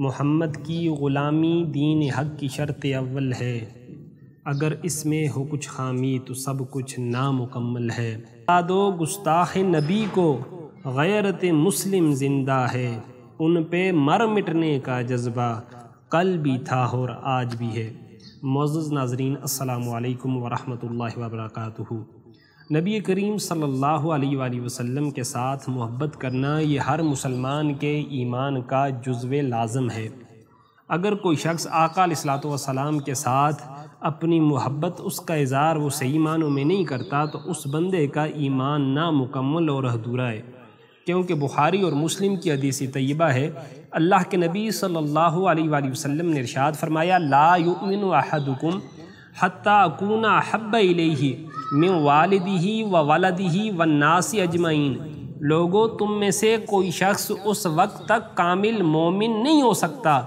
मोहम्मद की ग़ुलामी दीन हक की शर्त अव्वल है अगर इसमें हो कुछ खामी तो सब कुछ नामुकम्मल है बता दो गुस्ताख नबी को गैरत मुस्लिम ज़िंदा है उन पे मर मिटने का जज्बा कल भी था और आज भी है मोज़ नाजरीन अल्लाम वरहमल वर्का नबी करीम सल्लल्लाहु अलैहि वसल्लम के साथ मोहब्बत करना ये हर मुसलमान के ईमान का जज्व लाजम है अगर कोई शख्स असलात सलाम के साथ अपनी मोहब्बत उसका इज़ार वो सही मानों में नहीं करता तो उस बंदे का ईमान नामुकम्मल और अधूरा है क्योंकि बुखारी और मुस्लिम की अदीसी तयबा है अल्लाह के नबी सल्लल्लाहु अलैहि वसल्लम ने इरशाद फरमाया ला युमिन अहदुकुम हत्ता कूना हब्ब इलेही मैं वालदी ही व वालद ही व नासी अजमैन लोगों तुम में से कोई शख्स उस वक्त तक कामिल मोमिन नहीं हो सकता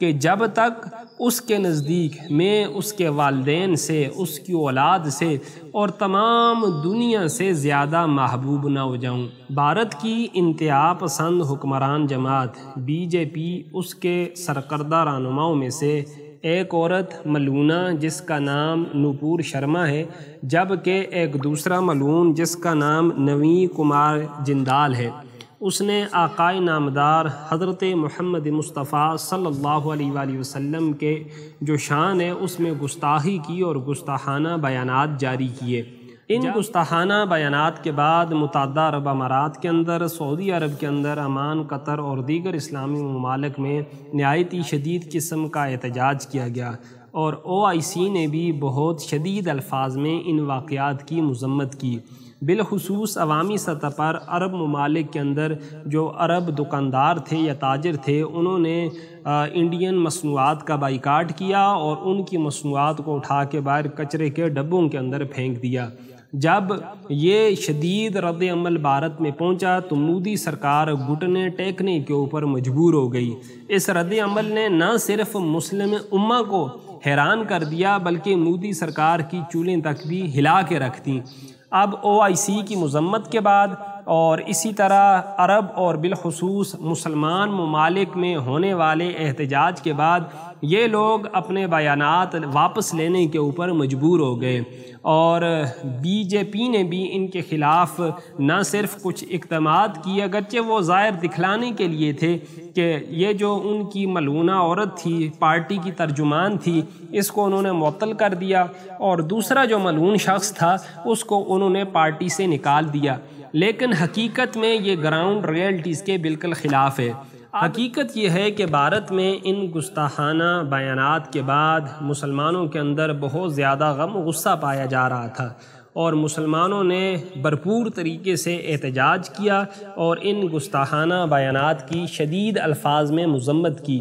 कि जब तक उसके नज़दीक मैं उसके वालदेन से उसकी औलाद से और तमाम दुनिया से ज़्यादा महबूब ना हो जाऊँ भारत की इंतहा पसंद हुक्मरान जमात बीजेपी उसके सरकर्दा रहनुमाओं में से एक औरत मलूना जिसका नाम नूपुर शर्मा है जबकि एक दूसरा मलून जिसका नाम नवी कुमार जिंदाल है उसने आकाई नामदार हज़रत महमद मुस्तफ़ा सल्लल्लाहु अलैहि वसल्लम के जो शान है उसमें गुस्ताही की और गुस्ताहाना बयानात जारी किए इन गुस्ताहाना बयान के बाद मुतद अरब अमारात के अंदर सऊदी अरब के अंदर अमान कतर और दीगर इस्लामी ममालक में नहायती शदीद किस्म का एहतजाज किया गया और ओ आई सी ने भी बहुत शदीद अल्फाज में इन वाक़ की मजम्मत की बिलखसूस अवामी सतह पर अरब ममालिक के अंदर जो अरब दुकानदार थे या ताजर थे उन्होंने इंडियन मसनूआत का बाइकाट किया और उनकी मसनूआत को उठा के बाहर कचरे के डब्बों के अंदर फेंक दिया जब ये शदीद रद्द अमल भारत में पहुंचा तो मोदी सरकार घुटने टेकने के ऊपर मजबूर हो गई इस रद्द अमल ने न सिर्फ मुस्लिम उम्मा को हैरान कर दिया बल्कि मोदी सरकार की चूलें तक भी हिला के रख दी अब ओ आई सी की मजम्मत के बाद और इसी तरह अरब और बिलखसूस मुसलमान ममालिक में होने वाले एहतजाज के बाद ये लोग अपने बयान वापस लेने के ऊपर मजबूर हो गए और बीजेपी ने भी इनके ख़िलाफ़ न सिर्फ कुछ इकदाम किए अगरचे वो ज़ाहिर दिखलाने के लिए थे कि ये जो उनकी मलूना औरत थी पार्टी की तर्जुमान थी इसको उन्होंने मअतल कर दिया और दूसरा जो मलून शख्स था उसको उन्होंने पार्टी से निकाल दिया लेकिन हकीकत में ये ग्राउंड रियल्टीज़ के बिल्कुल ख़िलाफ़ है हकीकत यह है कि भारत में इन गुस्ताखाना बयान के बाद मुसलमानों के अंदर बहुत ज़्यादा गम गुस्सा पाया जा रहा था और मुसलमानों ने भरपूर तरीके से एहतजाज किया और इन गुस्ताखाना बयान की शदीद अल्फाज में मजम्मत की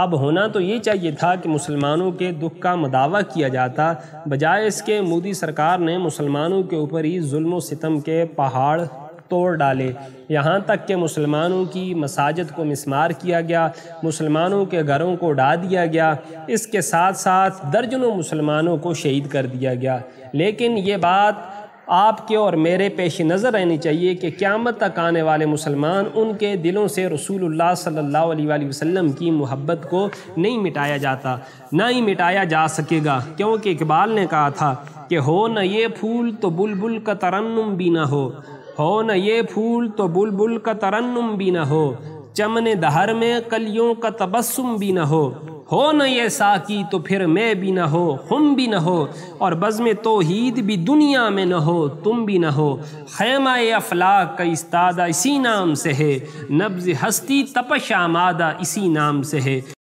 अब होना तो ये चाहिए था कि मुसलमानों के दुख का मदावा किया जाता बजाय इसके मोदी सरकार ने मुसलमानों के ऊपर ही जुल्म सितम के पहाड़ तोड़ डाले यहाँ तक कि मुसलमानों की मसाजद को मिसमार किया गया मुसलमानों के घरों को उड़ा दिया गया इसके साथ साथ दर्जनों मुसलमानों को शहीद कर दिया गया लेकिन ये बात आपके और मेरे पेश नज़र रहनी चाहिए कि क़्यामत तक आने वाले मुसलमान उनके दिलों से रसूल सल्ला वसम की मोहब्बत को नहीं मिटाया जाता ना ही मिटाया जा सकेगा क्योंकि इकबाल ने कहा था कि हो न ये फूल तो बुलबुल का तरन्नुम भी ना हो हो न ये फूल तो बुलबुल का तरन्नुम भी ना हो चमन दहर में कलियों का तबस्म भी ना हो हो न ये साकी तो फिर मैं भी न हो हम भी न हो और बज़म तोहद भी दुनिया में न हो तुम भी न हो खैमा अफलाक का इस्तादा इसी नाम से है नब्ज़ हस्ती तपश आमादा इसी नाम से है